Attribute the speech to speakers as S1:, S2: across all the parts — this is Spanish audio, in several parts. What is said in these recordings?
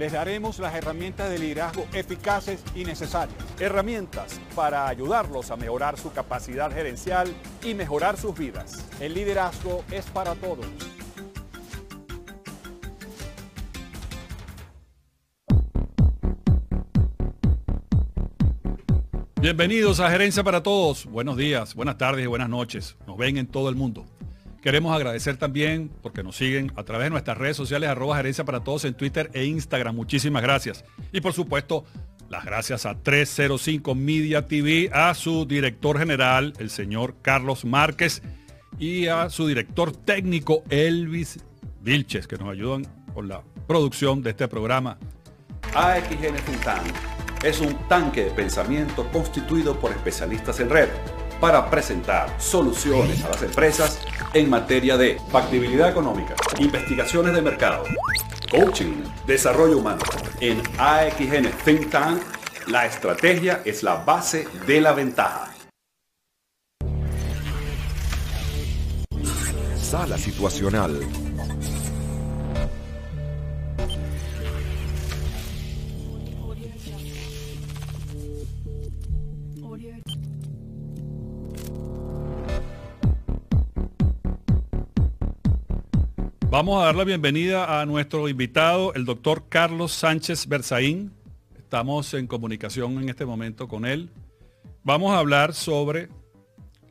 S1: les daremos las herramientas de liderazgo eficaces y necesarias. Herramientas para ayudarlos a mejorar su capacidad gerencial y mejorar sus vidas. El liderazgo es para todos. Bienvenidos a Gerencia para Todos. Buenos días, buenas tardes y buenas noches. Nos ven en todo el mundo. Queremos agradecer también, porque nos siguen a través de nuestras redes sociales, arroba gerencia para todos en Twitter e Instagram. Muchísimas gracias. Y por supuesto, las gracias a 305 Media TV, a su director general, el señor Carlos Márquez, y a su director técnico, Elvis Vilches, que nos ayudan con la producción de este programa. AXN es un tanque de pensamiento constituido por especialistas en red para presentar soluciones a las empresas en materia de factibilidad económica, investigaciones de mercado, coaching, desarrollo humano. En AXN Think Tank, la estrategia es la base de la ventaja.
S2: Sala situacional
S1: Vamos a dar la bienvenida a nuestro invitado, el doctor Carlos Sánchez Berzaín. Estamos en comunicación en este momento con él. Vamos a hablar sobre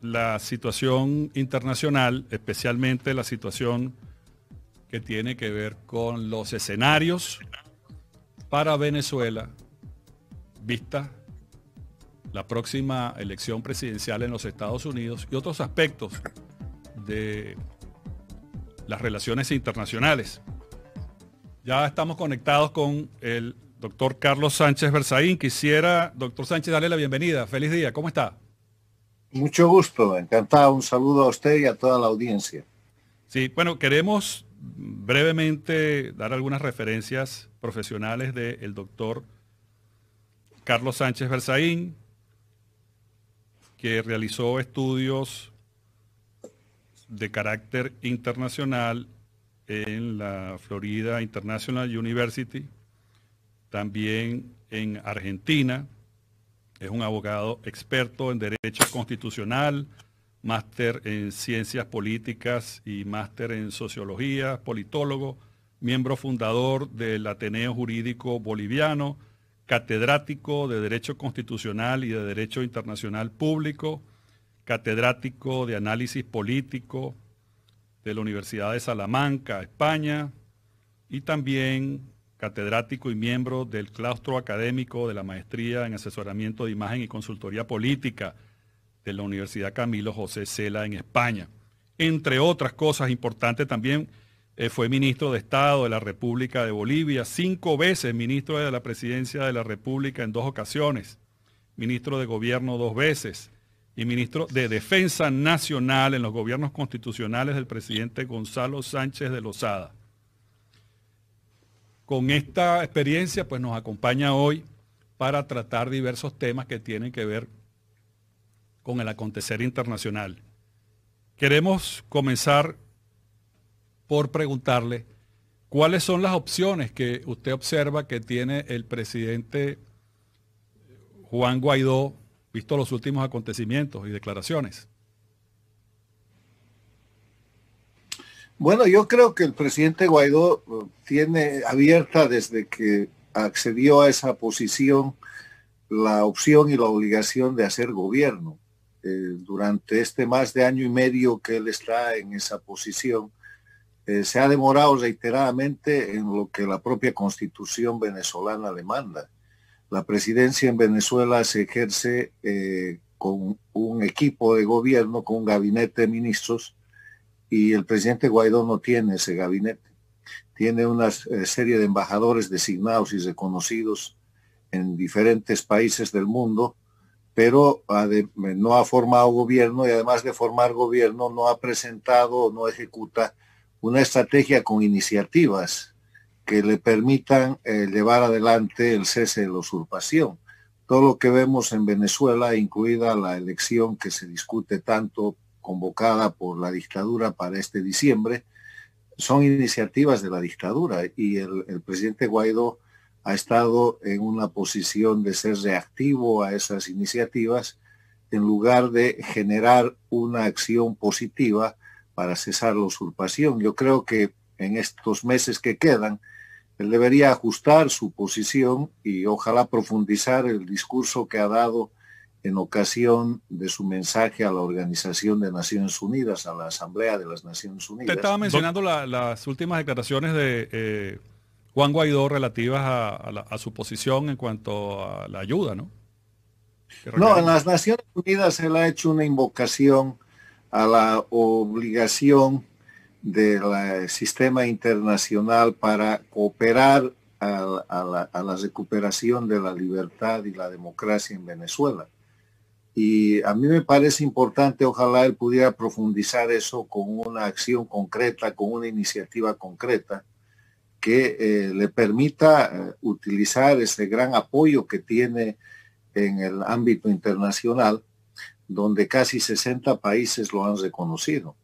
S1: la situación internacional, especialmente la situación que tiene que ver con los escenarios para Venezuela, vista la próxima elección presidencial en los Estados Unidos y otros aspectos de las relaciones internacionales. Ya estamos conectados con el doctor Carlos Sánchez Berzaín. Quisiera, doctor Sánchez, darle la bienvenida. Feliz día, ¿cómo está?
S2: Mucho gusto, encantado. Un saludo a usted y a toda la audiencia. Sí, bueno,
S1: queremos brevemente dar algunas referencias profesionales del doctor Carlos Sánchez Berzaín, que realizó estudios de carácter internacional en la Florida International University, también en Argentina. Es un abogado experto en derecho constitucional, máster en ciencias políticas y máster en sociología, politólogo, miembro fundador del Ateneo Jurídico Boliviano, catedrático de Derecho Constitucional y de Derecho Internacional Público catedrático de análisis político de la Universidad de Salamanca, España, y también catedrático y miembro del claustro académico de la maestría en asesoramiento de imagen y consultoría política de la Universidad Camilo José Cela en España. Entre otras cosas importantes también eh, fue ministro de Estado de la República de Bolivia, cinco veces ministro de la Presidencia de la República en dos ocasiones, ministro de Gobierno dos veces, y ministro de Defensa Nacional en los gobiernos constitucionales del presidente Gonzalo Sánchez de Lozada. Con esta experiencia, pues nos acompaña hoy para tratar diversos temas que tienen que ver con el acontecer internacional. Queremos comenzar por preguntarle cuáles son las opciones que usted observa que tiene el presidente Juan Guaidó visto los últimos acontecimientos y declaraciones?
S2: Bueno, yo creo que el presidente Guaidó eh, tiene abierta desde que accedió a esa posición la opción y la obligación de hacer gobierno. Eh, durante este más de año y medio que él está en esa posición, eh, se ha demorado reiteradamente en lo que la propia constitución venezolana le manda. La presidencia en Venezuela se ejerce eh, con un equipo de gobierno, con un gabinete de ministros, y el presidente Guaidó no tiene ese gabinete. Tiene una eh, serie de embajadores designados y reconocidos en diferentes países del mundo, pero no ha formado gobierno y además de formar gobierno no ha presentado o no ejecuta una estrategia con iniciativas que le permitan eh, llevar adelante el cese de la usurpación. Todo lo que vemos en Venezuela, incluida la elección que se discute tanto convocada por la dictadura para este diciembre, son iniciativas de la dictadura y el, el presidente Guaidó ha estado en una posición de ser reactivo a esas iniciativas en lugar de generar una acción positiva para cesar la usurpación. Yo creo que en estos meses que quedan, él debería ajustar su posición y ojalá profundizar el discurso que ha dado en ocasión de su mensaje a la Organización de Naciones Unidas, a la Asamblea de las Naciones Unidas. Te estaba mencionando
S1: las últimas declaraciones de eh, Juan Guaidó relativas a, su posición en cuanto a la ayuda, ¿no? No, en
S2: las Naciones Unidas él ha hecho una invocación a la obligación del eh, sistema internacional para cooperar a la, recuperación de la libertad y la democracia en Venezuela. Y a mí me parece importante, ojalá él pudiera profundizar eso con una acción concreta, con una iniciativa concreta que eh, le permita eh, utilizar ese gran apoyo que tiene en el ámbito internacional, donde casi 60 países lo han reconocido.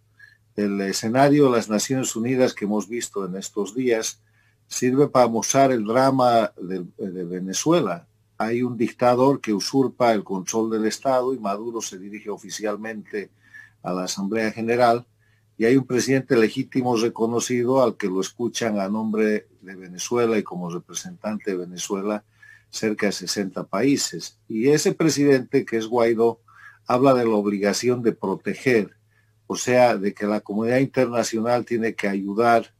S2: El escenario de las Naciones Unidas que hemos visto en estos días sirve para mostrar el drama de, Venezuela. Hay un dictador que usurpa el control del Estado y Maduro se dirige oficialmente a la Asamblea General y hay un presidente legítimo reconocido al que lo escuchan a nombre de Venezuela y como representante de Venezuela cerca de 60 países. Y ese presidente, que es Guaidó, habla de la obligación de proteger o sea, de que la comunidad internacional tiene que ayudar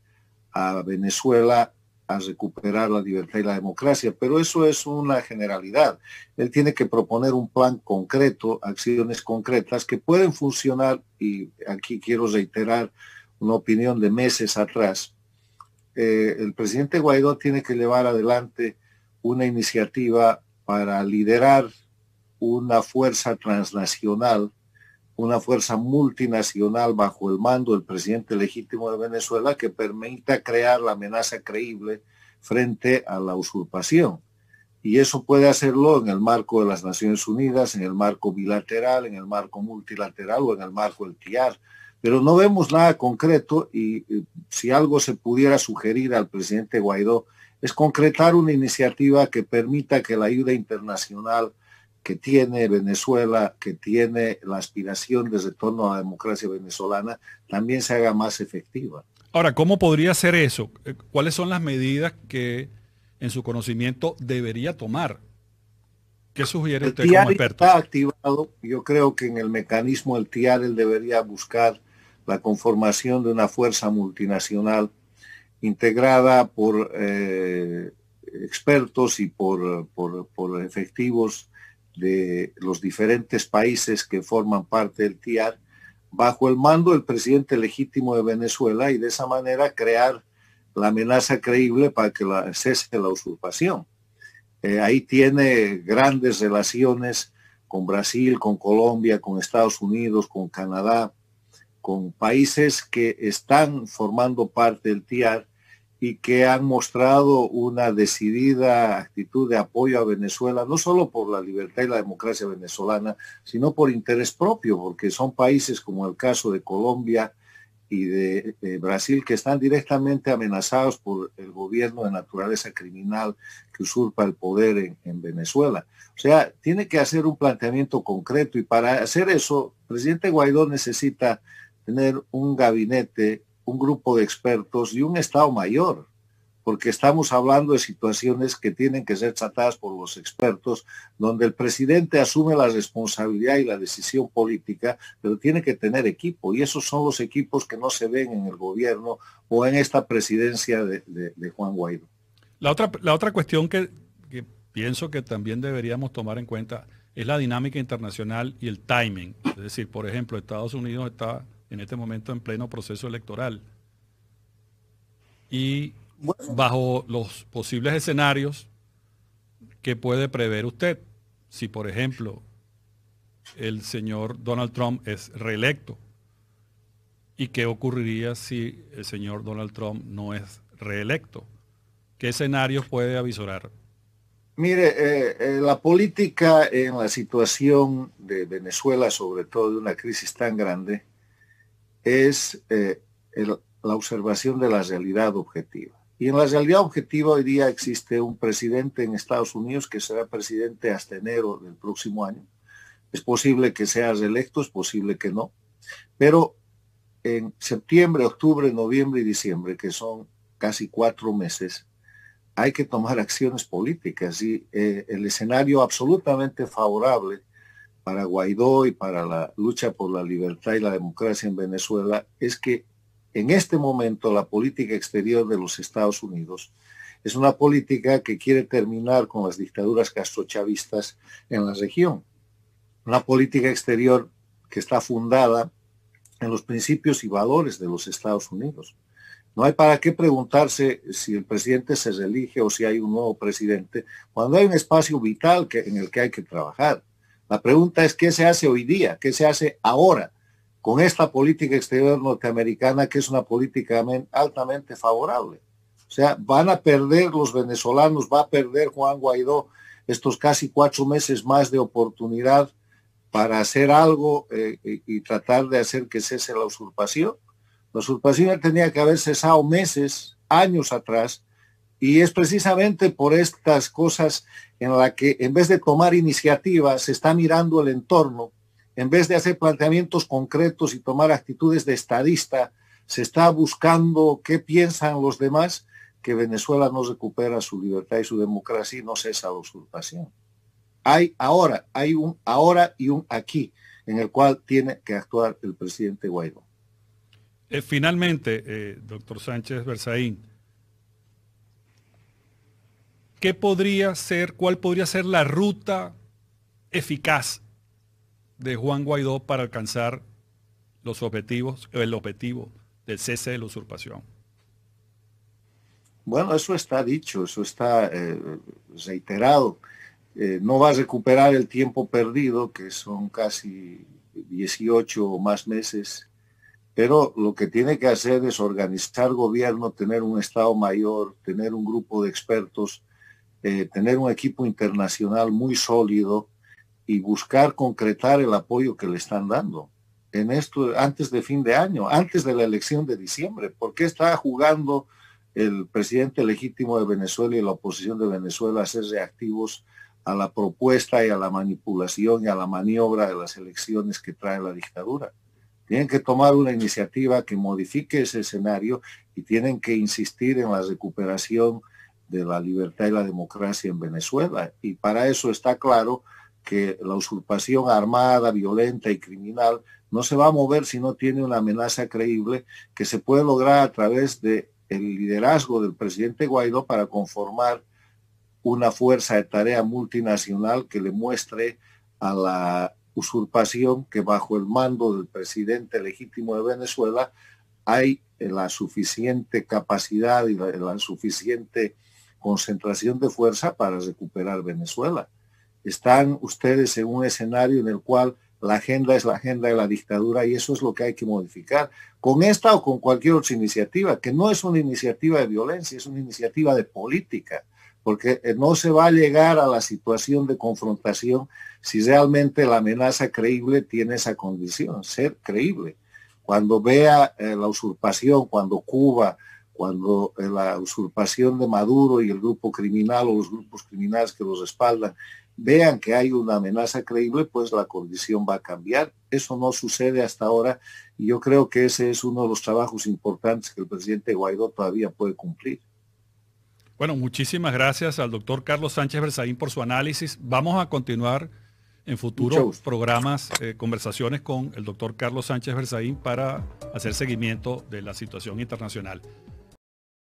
S2: a Venezuela a recuperar la libertad y la democracia, pero eso es una generalidad. Él tiene que proponer un plan concreto, acciones concretas que pueden funcionar, y aquí quiero reiterar una opinión de meses atrás. Eh, el presidente Guaidó tiene que llevar adelante una iniciativa para liderar una fuerza transnacional una fuerza multinacional bajo el mando del presidente legítimo de Venezuela que permita crear la amenaza creíble frente a la usurpación. Y eso puede hacerlo en el marco de las Naciones Unidas, en el marco bilateral, en el marco multilateral o en el marco del TIAR. Pero no vemos nada concreto y, si algo se pudiera sugerir al presidente Guaidó es concretar una iniciativa que permita que la ayuda internacional que tiene Venezuela, que tiene la aspiración de retorno a la democracia venezolana, también se haga más efectiva.
S1: Ahora, ¿cómo podría ser eso?
S2: Eh, ¿Cuáles son las medidas que en su conocimiento debería
S1: tomar? ¿Qué sugiere usted como experto?
S2: Está activado, yo creo que en el mecanismo del TIAR él debería buscar la conformación de una fuerza multinacional integrada por eh, expertos y por, por, por efectivos de los diferentes países que forman parte del TIAR bajo el mando del presidente legítimo de Venezuela y de esa manera crear la amenaza creíble para que cese la usurpación. Eh, ahí tiene grandes relaciones con Brasil, con Colombia, con Estados Unidos, con Canadá, con países que están formando parte del TIAR y que han mostrado una decidida actitud de apoyo a Venezuela, no solo por la libertad y la democracia venezolana, sino por interés propio, porque son países como el caso de Colombia y de, eh, Brasil que están directamente amenazados por el gobierno de naturaleza criminal que usurpa el poder en, en Venezuela. O sea, tiene que hacer un planteamiento concreto y para hacer eso, el presidente Guaidó necesita tener un gabinete un grupo de expertos y un Estado mayor, porque estamos hablando de situaciones que tienen que ser tratadas por los expertos, donde el presidente asume la responsabilidad y la decisión política, pero tiene que tener equipo, y esos son los equipos que no se ven en el gobierno o en esta presidencia de, Juan Guaidó.
S1: La otra, la otra cuestión que pienso que también deberíamos tomar en cuenta es la dinámica internacional y el timing. Es decir, por ejemplo, Estados Unidos está en este momento en pleno proceso electoral. Y bajo los posibles escenarios que puede prever usted, si por ejemplo el señor Donald Trump es reelecto, y qué ocurriría si el señor Donald Trump no es reelecto. ¿Qué escenarios puede avisorar?
S2: Mire, eh, eh, la política en la situación de Venezuela, sobre todo de una crisis tan grande, es eh, la observación de la realidad objetiva. Y en la realidad objetiva hoy día existe un presidente en Estados Unidos que será presidente hasta enero del próximo año. Es posible que sea reelecto, es posible que no. Pero en septiembre, octubre, noviembre y diciembre, que son casi cuatro meses, hay que tomar acciones políticas y eh, el escenario absolutamente favorable para Guaidó y para la lucha por la libertad y la democracia en Venezuela es que en este momento la política exterior de los Estados Unidos es una política que quiere terminar con las dictaduras castrochavistas en la región. Una política exterior que está fundada en los principios y valores de los Estados Unidos. No hay para qué preguntarse si el presidente se reelige o si hay un nuevo presidente, cuando hay un espacio vital en el que hay que trabajar. La pregunta es qué se hace hoy día, qué se hace ahora con esta política exterior norteamericana que es una política altamente favorable. O sea, van a perder los venezolanos, va a perder Juan Guaidó estos casi cuatro meses más de oportunidad para hacer algo eh, y, tratar de hacer que cese la usurpación. La usurpación tenía que haber cesado meses, años atrás, y es precisamente por estas cosas en la que en vez de tomar iniciativas se está mirando el entorno, en vez de hacer planteamientos concretos y tomar actitudes de estadista, se está buscando qué piensan los demás que Venezuela no recupera su libertad y su democracia y no cesa la usurpación. Hay ahora, hay un ahora y un aquí en el cual tiene que actuar el presidente Guaidó.
S1: Eh, finalmente, eh, doctor Sánchez Berzaín, ¿qué podría ser, cuál podría ser la ruta eficaz de Juan Guaidó para alcanzar los objetivos, el objetivo del cese de la usurpación?
S2: Bueno, eso está dicho, eso está eh, reiterado. Eh, no va a recuperar el tiempo perdido, que son casi 18 o más meses, pero lo que tiene que hacer es organizar gobierno, tener un Estado mayor, tener un grupo de expertos eh, tener un equipo internacional muy sólido y buscar concretar el apoyo que le están dando en esto antes de fin de año, antes de la elección de diciembre. ¿Por qué está jugando el presidente legítimo de Venezuela y la oposición de Venezuela a ser reactivos a la propuesta y a la manipulación y a la maniobra de las elecciones que trae la dictadura? Tienen que tomar una iniciativa que modifique ese escenario y tienen que insistir en la recuperación de la libertad y la democracia en Venezuela. Y para eso está claro que la usurpación armada, violenta y criminal no se va a mover si no tiene una amenaza creíble que se puede lograr a través del liderazgo del presidente Guaidó para conformar una fuerza de tarea multinacional que le muestre a la usurpación que bajo el mando del presidente legítimo de Venezuela hay la suficiente capacidad y la suficiente concentración de fuerza para recuperar Venezuela. Están ustedes en un escenario en el cual la agenda es la agenda de la dictadura y eso es lo que hay que modificar, con esta o con cualquier otra iniciativa, que no es una iniciativa de violencia, es una iniciativa de política, porque eh, no se va a llegar a la situación de confrontación si realmente la amenaza creíble tiene esa condición, ser creíble. Cuando vea eh, la usurpación, cuando Cuba, cuando eh, la usurpación de Maduro y el grupo criminal o los grupos criminales que los respaldan vean que hay una amenaza creíble, pues la condición va a cambiar. Eso no sucede hasta ahora y yo creo que ese es uno de los trabajos importantes que el presidente Guaidó todavía puede cumplir.
S1: Bueno, muchísimas gracias al doctor Carlos Sánchez Bersaín por su análisis. Vamos a continuar en futuros programas, eh, conversaciones con el doctor Carlos Sánchez Berzaín para hacer seguimiento de la situación internacional.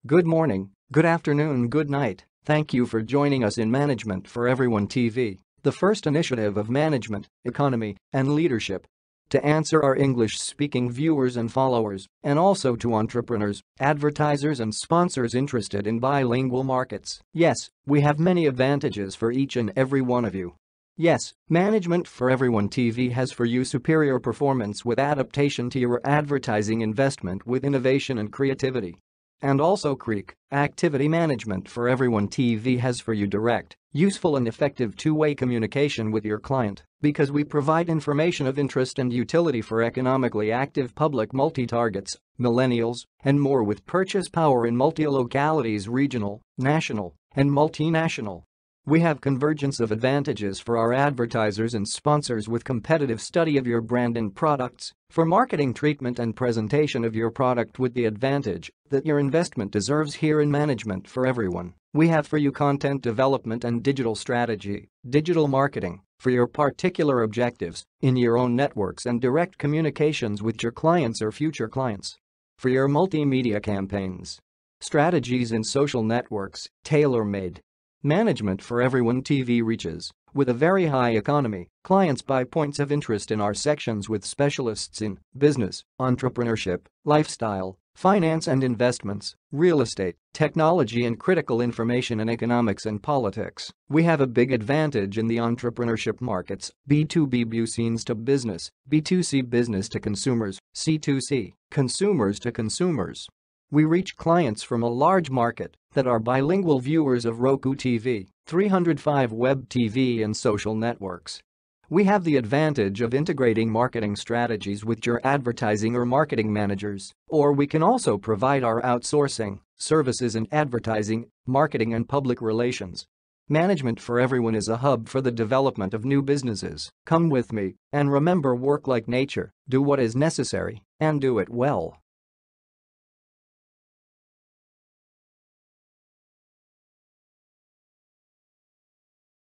S3: Good morning, good afternoon, good night. Thank you for joining us in Management for Everyone TV, the first initiative of management, economy, and leadership to answer our English-speaking viewers and followers, and also to entrepreneurs, advertisers and sponsors interested in bilingual markets. Yes, we have many advantages for each and every one of you. Yes, Management for Everyone TV has for you superior performance with adaptation to your advertising investment with innovation and creativity. And also Creek, activity management for everyone TV has for you direct, useful and effective two-way communication with your client because we provide information of interest and utility for economically active public multi-targets, millennials, and more with purchase power in multi-localities regional, national, and multinational. We have convergence of advantages for our advertisers and sponsors with competitive study of your brand and products, for marketing treatment and presentation of your product with the advantage that your investment deserves here in management for everyone. We have for you content development and digital strategy, digital marketing, for your particular objectives, in your own networks and direct communications with your clients or future clients. For your multimedia campaigns, strategies in social networks, tailor-made Management for everyone TV reaches, with a very high economy, clients buy points of interest in our sections with specialists in business, entrepreneurship, lifestyle, finance and investments, real estate, technology and critical information in economics and politics. We have a big advantage in the entrepreneurship markets, B2B business to business, B2C business to consumers, C2C, consumers to consumers. We reach clients from a large market that are bilingual viewers of Roku TV, 305 Web TV and social networks. We have the advantage of integrating marketing strategies with your advertising or marketing managers, or we can also provide our outsourcing, services in advertising, marketing and public relations. Management for Everyone is a hub for the development of new businesses. Come with me and remember work like nature, do what is necessary and do it well.